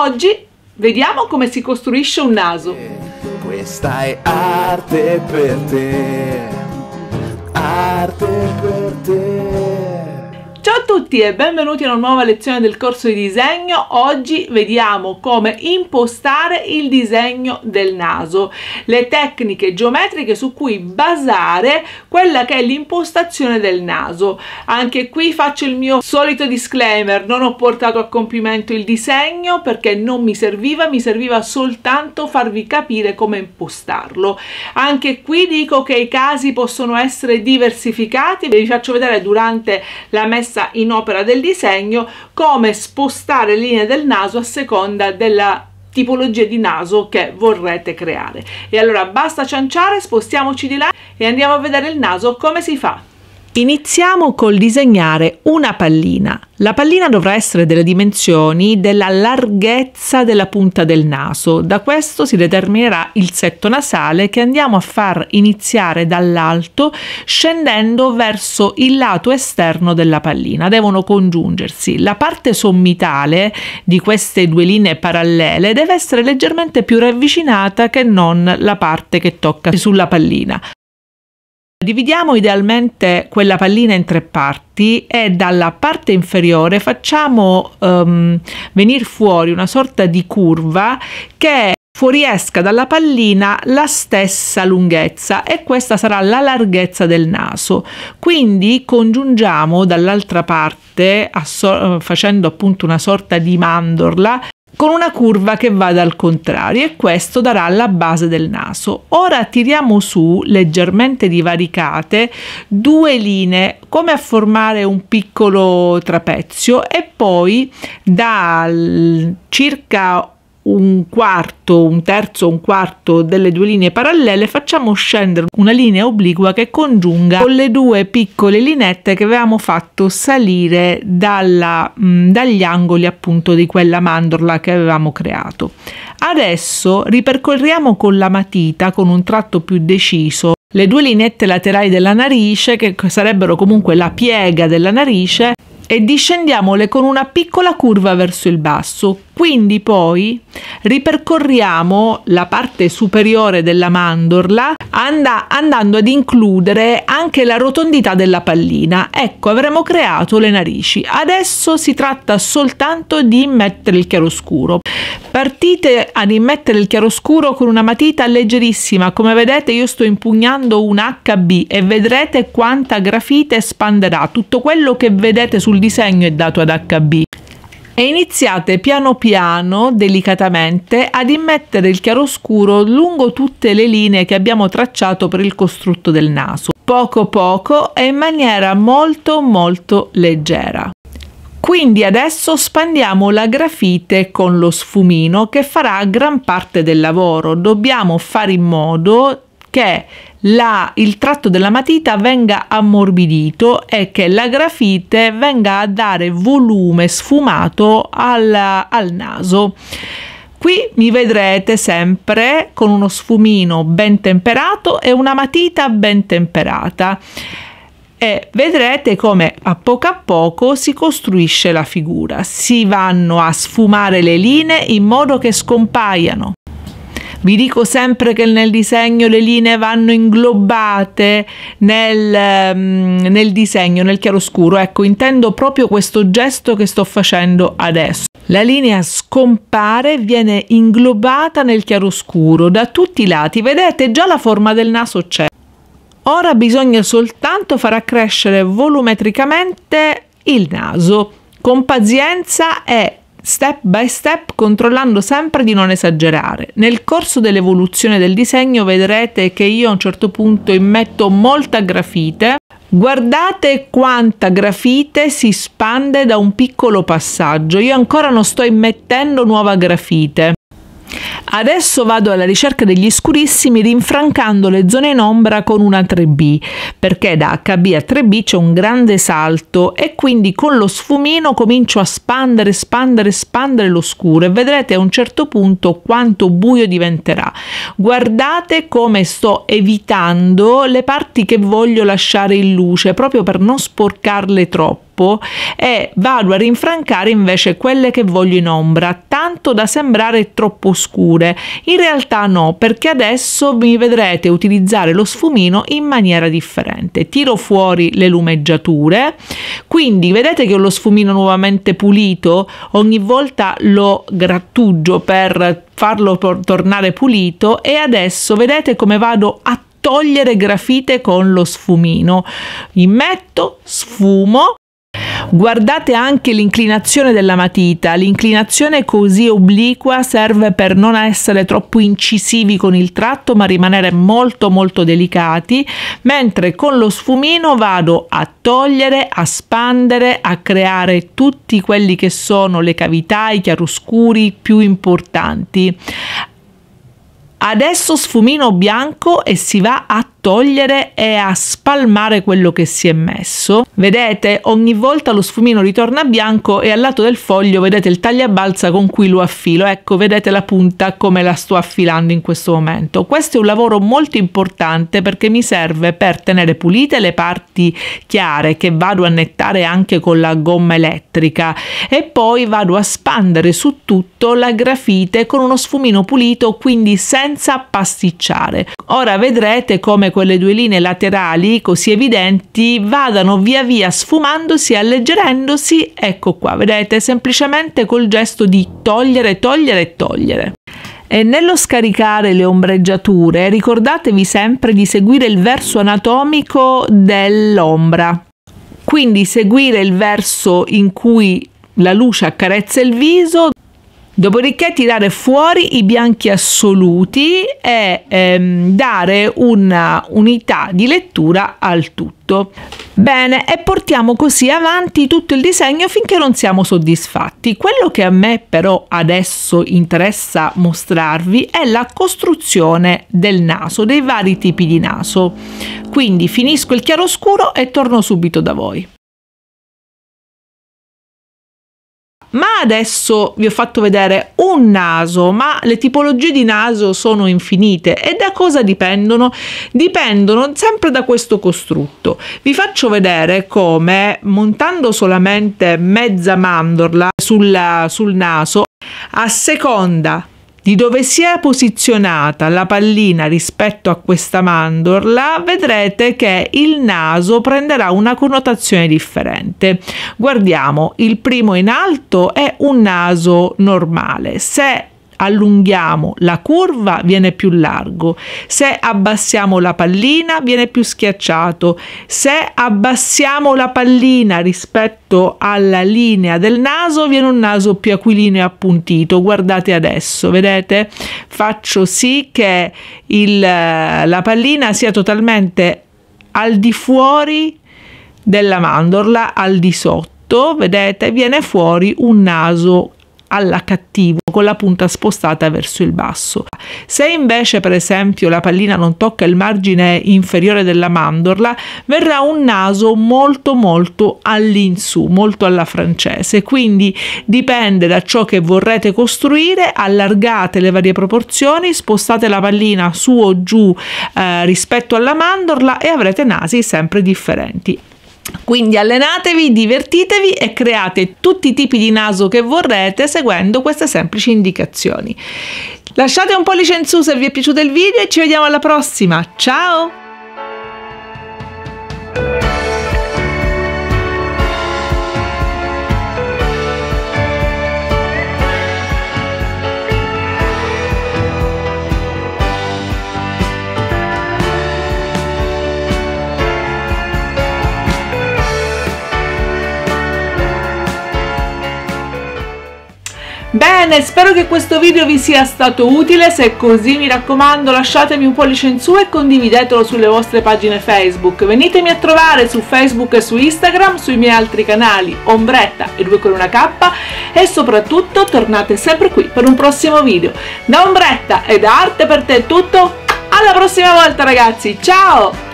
Oggi vediamo come si costruisce un naso. Eh, questa è arte per te. Arte per te tutti e benvenuti a una nuova lezione del corso di disegno. Oggi vediamo come impostare il disegno del naso, le tecniche geometriche su cui basare quella che è l'impostazione del naso. Anche qui faccio il mio solito disclaimer, non ho portato a compimento il disegno perché non mi serviva, mi serviva soltanto farvi capire come impostarlo. Anche qui dico che i casi possono essere diversificati, vi faccio vedere durante la messa in in opera del disegno come spostare le linee del naso a seconda della tipologia di naso che vorrete creare. E allora basta cianciare, spostiamoci di là e andiamo a vedere il naso come si fa. Iniziamo col disegnare una pallina. La pallina dovrà essere delle dimensioni della larghezza della punta del naso. Da questo si determinerà il setto nasale che andiamo a far iniziare dall'alto scendendo verso il lato esterno della pallina. Devono congiungersi. La parte sommitale di queste due linee parallele deve essere leggermente più ravvicinata che non la parte che tocca sulla pallina. Dividiamo idealmente quella pallina in tre parti e dalla parte inferiore facciamo um, ehm, venire fuori una sorta di curva che fuoriesca dalla pallina la stessa lunghezza e questa sarà la larghezza del naso. Quindi congiungiamo dall'altra parte facendo appunto una sorta di mandorla con una curva che va dal contrario e questo darà la base del naso. Ora tiriamo su, leggermente divaricate, due linee come a formare un piccolo trapezio e poi da circa un quarto, un terzo, un quarto delle due linee parallele, facciamo scendere una linea obliqua che congiunga con le due piccole linette che avevamo fatto salire dalla, mh, mm, dagli angoli appunto di quella mandorla che avevamo creato. Adesso ripercorriamo con la matita, con un tratto più deciso, le due linette laterali della narice, che sarebbero comunque la piega della narice, e discendiamole con una piccola curva verso il basso. Quindi poi ripercorriamo la parte superiore della mandorla and- andando ad includere anche la rotondità della pallina. Ecco, avremo creato le narici. Adesso si tratta soltanto di mettere il chiaroscuro. Partite ad immettere il chiaroscuro con una matita leggerissima, come vedete io sto impugnando un HB e vedrete quanta grafite espanderà, tutto quello che vedete sul disegno è dato ad HB e iniziate piano piano, delicatamente, ad immettere il chiaroscuro lungo tutte le linee che abbiamo tracciato per il costrutto del naso, poco poco e in maniera molto molto leggera. Quindi adesso spandiamo la grafite con lo sfumino che farà gran parte del lavoro. Dobbiamo fare in modo che la, il tratto della matita venga ammorbidito e che la grafite venga a dare volume sfumato al, al naso. Qui mi vedrete sempre con uno sfumino ben temperato e una matita ben temperata e vedrete come a poco a poco si costruisce la figura. Si vanno a sfumare le linee in modo che scompaiano. Vi dico sempre che nel disegno le linee vanno inglobate nel, ehm, nel disegno, nel chiaroscuro. Ecco, intendo proprio questo gesto che sto facendo adesso. La linea scompare viene inglobata nel chiaroscuro da tutti i lati. Vedete, già la forma del naso c'è. Ora bisogna soltanto far accrescere volumetricamente il naso, con pazienza e step by step controllando sempre di non esagerare. Nel corso dell'evoluzione del disegno vedrete che io a un certo punto immetto molta grafite. Guardate quanta grafite si spande da un piccolo passaggio. Io ancora non sto immettendo nuova grafite. Adesso vado alla ricerca degli scurissimi rinfrancando le zone in ombra con una 3B, perché da HB a 3B c'è un grande salto e quindi con lo sfumino comincio a spandere, spandere, spandere lo scuro e vedrete a un certo punto quanto buio diventerà. Guardate come sto evitando le parti che voglio lasciare in luce, proprio per non sporcarle troppo corpo e vado a rinfrancare invece quelle che voglio in ombra, tanto da sembrare troppo scure. In realtà no, perché adesso mi vedrete utilizzare lo sfumino in maniera differente. Tiro fuori le lumeggiature, quindi vedete che ho lo sfumino nuovamente pulito, ogni volta lo grattugio per farlo tornare pulito e adesso vedete come vado a togliere grafite con lo sfumino. Immetto, sfumo Guardate anche l'inclinazione della matita, l'inclinazione così obliqua serve per non essere troppo incisivi con il tratto ma rimanere molto molto delicati, mentre con lo sfumino vado a togliere, a spandere, a creare tutti quelli che sono le cavità, i chiaroscuri più importanti. Adesso sfumino bianco e si va a togliere e a spalmare quello che si è messo. Vedete, ogni volta lo sfumino ritorna bianco e al lato del foglio vedete il tagliabalza con cui lo affilo. Ecco, vedete la punta come la sto affilando in questo momento. Questo è un lavoro molto importante perché mi serve per tenere pulite le parti chiare che vado a nettare anche con la gomma elettrica e poi vado a spandere su tutto la grafite con uno sfumino pulito quindi senza pasticciare. Ora vedrete come quelle due linee laterali così evidenti vadano via via sfumandosi, alleggerendosi, ecco qua, vedete, semplicemente col gesto di togliere, togliere e togliere. E nello scaricare le ombreggiature ricordatevi sempre di seguire il verso anatomico dell'ombra. Quindi seguire il verso in cui la luce accarezza il viso Dopodiché tirare fuori i bianchi assoluti e ehm, dare una unità di lettura al tutto. Bene, e portiamo così avanti tutto il disegno finché non siamo soddisfatti. Quello che a me però adesso interessa mostrarvi è la costruzione del naso, dei vari tipi di naso. Quindi finisco il chiaroscuro e torno subito da voi. Ma adesso vi ho fatto vedere un naso, ma le tipologie di naso sono infinite e da cosa dipendono? Dipendono sempre da questo costrutto. Vi faccio vedere come montando solamente mezza mandorla sul, sul naso, a seconda di dove si è posizionata la pallina rispetto a questa mandorla, vedrete che il naso prenderà una connotazione differente. Guardiamo, il primo in alto è un naso normale. Se allunghiamo la curva viene più largo, se abbassiamo la pallina viene più schiacciato, se abbassiamo la pallina rispetto alla linea del naso viene un naso più aquilino e appuntito, guardate adesso, vedete? Faccio sì che il, la pallina sia totalmente al di fuori della mandorla, al di sotto vedete viene fuori un naso alla cattivo con la punta spostata verso il basso. Se invece per esempio la pallina non tocca il margine inferiore della mandorla verrà un naso molto molto all'insù, molto alla francese, quindi dipende da ciò che vorrete costruire, allargate le varie proporzioni, spostate la pallina su o giù eh, rispetto alla mandorla e avrete nasi sempre differenti. Quindi allenatevi, divertitevi e create tutti i tipi di naso che vorrete seguendo queste semplici indicazioni. Lasciate un pollice in su se vi è piaciuto il video e ci vediamo alla prossima. Ciao! Bene, spero che questo video vi sia stato utile, se è così mi raccomando lasciatemi un pollice in su e condividetelo sulle vostre pagine Facebook. Venitemi a trovare su Facebook e su Instagram, sui miei altri canali Ombretta e 2 con una K e soprattutto tornate sempre qui per un prossimo video. Da Ombretta e da Arte per te è tutto, alla prossima volta ragazzi, ciao!